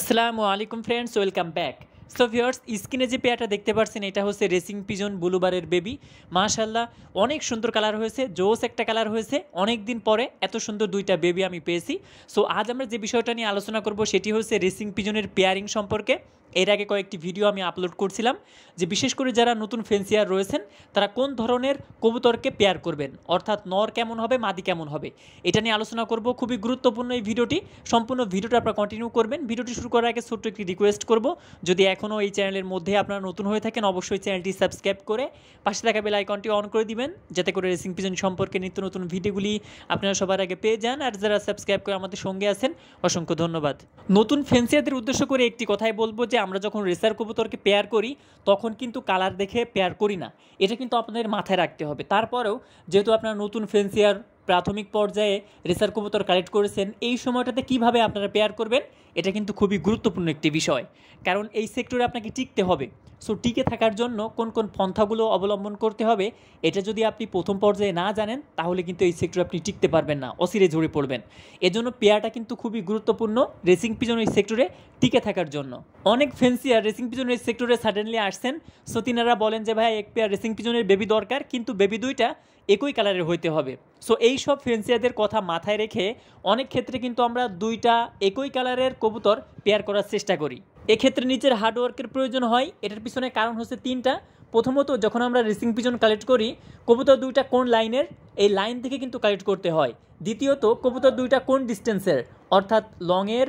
আসসালামু আলাইকুম friends welcome back so ভিওর্স স্কিনে যে পেয়ারটা দেখতে পাচ্ছেন এটা হচ্ছে রেসিং পিজন বুলুবারের বেবি মাশাল্লাহ অনেক সুন্দর কালার হয়েছে জোস একটা কালার হয়েছে অনেক দিন পরে এত সুন্দর দুইটা বেবি আমি পেয়েছি সো আজ আমরা যে বিষয়টা নিয়ে আলোচনা করব সেটি হচ্ছে রেসিং পিজনের পেয়ারিং সম্পর্কে এর আগে কয়েকটি ভিডিও আমি আপলোড করছিলাম যে বিশেষ করে যারা নতুন ফেন্সিয়ার রয়েছেন তারা কোন ধরনের কবুতরকে পেয়ার করবেন অর্থাৎ নর কেমন হবে মাদি কেমন হবে এটা নিয়ে আলোচনা করব খুবই গুরুত্বপূর্ণ এই ভিডিওটি সম্পূর্ণ ভিডিওটা আপনারা কন্টিনিউ করবেন ভিডিওটি শুরু করার আগে ছোট্ট একটি রিকোয়েস্ট করব যদি এখনও এই চ্যানেলের মধ্যে আপনারা নতুন হয়ে থাকেন অবশ্যই চ্যানেলটি সাবস্ক্রাইব করে পাশে থাকা বেল আইকনটি অন করে দিবেন যাতে করে রেসিং পিজন সম্পর্কে নিত্য নতুন ভিডিওগুলি আপনারা সবার আগে পেয়ে যান আর যারা সাবস্ক্রাইব করে আমাদের সঙ্গে আছেন অসংখ্য ধন্যবাদ নতুন ফেন্সিয়াদের উদ্দেশ্য করে একটি কথাই বলবো যে আমরা যখন রেসার কবুতরকে পেয়ার করি তখন কিন্তু কালার দেখে পেয়ার করি না এটা কিন্তু আপনাদের মাথায় রাখতে হবে তারপরেও যেহেতু আপনারা নতুন ফেন্সিয়ার প্রাথমিক পর্যায়ে রেসার কবুতর কালেক্ট করেছেন এই সময়টাতে কিভাবে আপনারা পেয়ার করবেন এটা কিন্তু খুবই গুরুত্বপূর্ণ একটি বিষয় কারণ এই সেক্টরে আপনাকে টিকতে হবে সো টিকে থাকার জন্য কোন কোন পন্থাগুলো অবলম্বন করতে হবে এটা যদি আপনি প্রথম পর্যায়ে না জানেন তাহলে কিন্তু এই সেক্টরে আপনি টিকতে পারবেন না অসিরে ঝরে পড়বেন এজন্য পেয়ারটা কিন্তু খুবই গুরুত্বপূর্ণ রেসিং পিজন এই সেক্টরে টিকে থাকার জন্য অনেক ফেন্সিয়ার রেসিং পিজন এই সেক্টরে সাডেনলি আসছেন সো তিনারা বলেন যে ভাই এক পেয়ার রেসিং পিজনের বেবি দরকার কিন্তু বেবি দুইটা একই কালারের হইতে হবে সো এই সব ফেন্সিয়াদের কথা মাথায় রেখে অনেক ক্ষেত্রে কিন্তু আমরা দুইটা একই কালারের কবুতর পেয়ার করার চেষ্টা করি এক্ষেত্রে নিচের হার্ডওয়ার্কের প্রয়োজন হয় এটার পিছনে কারণ হচ্ছে তিনটা প্রথমত যখন আমরা রেসিং পিজন কালেক্ট করি কবুতর দুইটা কোন লাইনের এই লাইন থেকে কিন্তু কালেক্ট করতে হয় দ্বিতীয়ত কবুতর দুইটা কোন ডিস্টেন্সের অর্থাৎ লংয়ের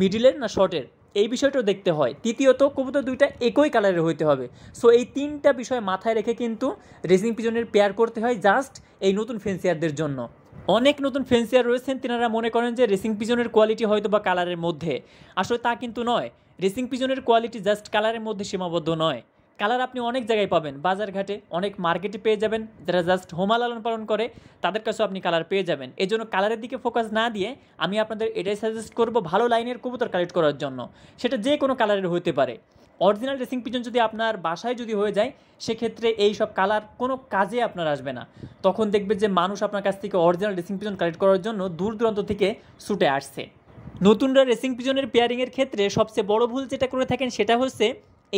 মিডিলের না শর্টের এই বিষয়টাও দেখতে হয় তৃতীয়ত কবুতর দুইটা একই কালারের হইতে হবে সো এই তিনটা বিষয় মাথায় রেখে কিন্তু রেসিং পিজনের পেয়ার করতে হয় জাস্ট এই নতুন ফেন্সিয়ারদের জন্য অনেক নতুন ফেন্সিয়ার রয়েছেন তেনারা মনে করেন যে রেসিং পিজনের কোয়ালিটি হয়তো বা কালারের মধ্যে আসলে তা কিন্তু নয় রেসিং পিজনের কোয়ালিটি জাস্ট কালারের মধ্যে সীমাবদ্ধ নয় কালার আপনি অনেক জায়গায় পাবেন বাজার ঘাটে অনেক মার্কেটে পেয়ে যাবেন যারা জাস্ট হোমা লালন পালন করে তাদের কাছেও আপনি কালার পেয়ে যাবেন এই জন্য কালারের দিকে ফোকাস না দিয়ে আমি আপনাদের এটাই সাজেস্ট করব ভালো লাইনের কবুতর কালেক্ট করার জন্য সেটা যে কোনো কালারের হতে পারে অরিজিনাল ড্রেসিং পিজন যদি আপনার বাসায় যদি হয়ে যায় সেক্ষেত্রে এই সব কালার কোনো কাজে আপনার আসবে না তখন দেখবে যে মানুষ আপনার কাছ থেকে অরিজিনাল ড্রেসিং পিজন কালেক্ট করার জন্য দূর দূরান্ত থেকে ছুটে আসছে নতুনরা রেসিং পিজনের পেয়ারিংয়ের ক্ষেত্রে সবচেয়ে বড় ভুল যেটা করে থাকেন সেটা হচ্ছে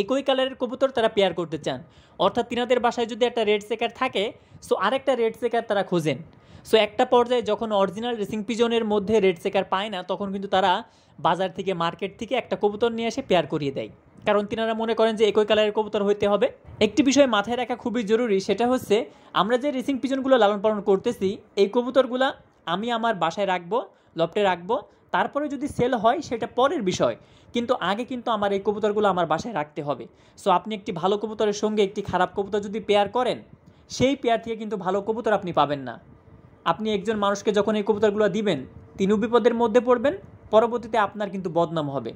একই কালারের কবুতর তারা পেয়ার করতে চান অর্থাৎ তিনাদের বাসায় যদি একটা রেড সেকার থাকে সো আরেকটা রেড সেকার তারা খোঁজেন সো একটা পর্যায়ে যখন অরিজিনাল রেসিং পিজনের মধ্যে রেড সেকার পায় না তখন কিন্তু তারা বাজার থেকে মার্কেট থেকে একটা কবুতর নিয়ে এসে পেয়ার করিয়ে দেয় কারণ তিনারা মনে করেন যে একই কালারের কবুতর হইতে হবে একটি বিষয় মাথায় রাখা খুবই জরুরি সেটা হচ্ছে আমরা যে রেসিং পিজনগুলো লালন পালন করতেছি এই কবুতরগুলা আমি আমার বাসায় রাখবো লপটে রাখবো তারপরে যদি সেল হয় সেটা পরের বিষয় কিন্তু আগে কিন্তু আমার এই কবুতরগুলো আমার বাসায় রাখতে হবে সো আপনি একটি ভালো কবুতরের সঙ্গে একটি খারাপ কবুতর যদি পেয়ার করেন সেই পেয়ার থেকে কিন্তু ভালো কবুতর আপনি পাবেন না আপনি একজন মানুষকে যখন এই কবুতরগুলো দিবেন তিনিও বিপদের মধ্যে পড়বেন পরবর্তীতে আপনার কিন্তু বদনাম হবে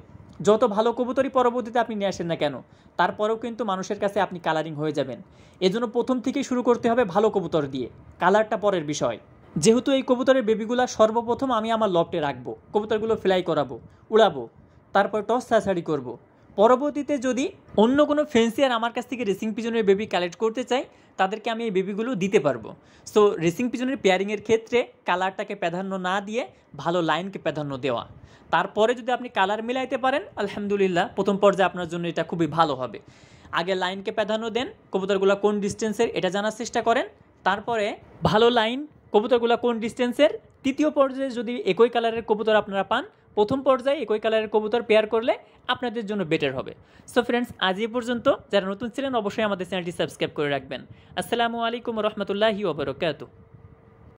যত ভালো কবুতরই পরবর্তীতে আপনি নিয়ে আসেন না কেন তারপরেও কিন্তু মানুষের কাছে আপনি কালারিং হয়ে যাবেন এজন্য প্রথম থেকেই শুরু করতে হবে ভালো কবুতর দিয়ে কালারটা পরের বিষয় যেহেতু এই কবুতরের বেবিগুলা সর্বপ্রথম আমি আমার লফটে রাখবো কবুতরগুলো ফ্লাই করাবো উড়াবো তারপর টস ছাড়াছাড়ি করব। পরবর্তীতে যদি অন্য কোনো ফেন্সিয়ার আমার কাছ থেকে রেসিং পিজনের বেবি কালেক্ট করতে চাই তাদেরকে আমি এই বেবিগুলো দিতে পারবো সো রেসিং পিজনের পেয়ারিংয়ের ক্ষেত্রে কালারটাকে প্রাধান্য না দিয়ে ভালো লাইনকে প্রাধান্য দেওয়া তারপরে যদি আপনি কালার মিলাইতে পারেন আলহামদুলিল্লাহ প্রথম পর্যায়ে আপনার জন্য এটা খুবই ভালো হবে আগে লাইনকে প্রাধান্য দেন কবুতরগুলো কোন ডিস্টেন্সের এটা জানার চেষ্টা করেন তারপরে ভালো লাইন কবুতরগুলো কোন ডিস্টেন্সের তৃতীয় পর্যায়ে যদি একই কালারের কবুতর আপনারা পান প্রথম পর্যায়ে একই কালারের কবুতর পেয়ার করলে আপনাদের জন্য বেটার হবে সো ফ্রেন্ডস আজ এ পর্যন্ত যারা নতুন ছিলেন অবশ্যই আমাদের চ্যানেলটি সাবস্ক্রাইব করে রাখবেন আসসালামু আলাইকুম রহমতুল্লাহি ওবরকাত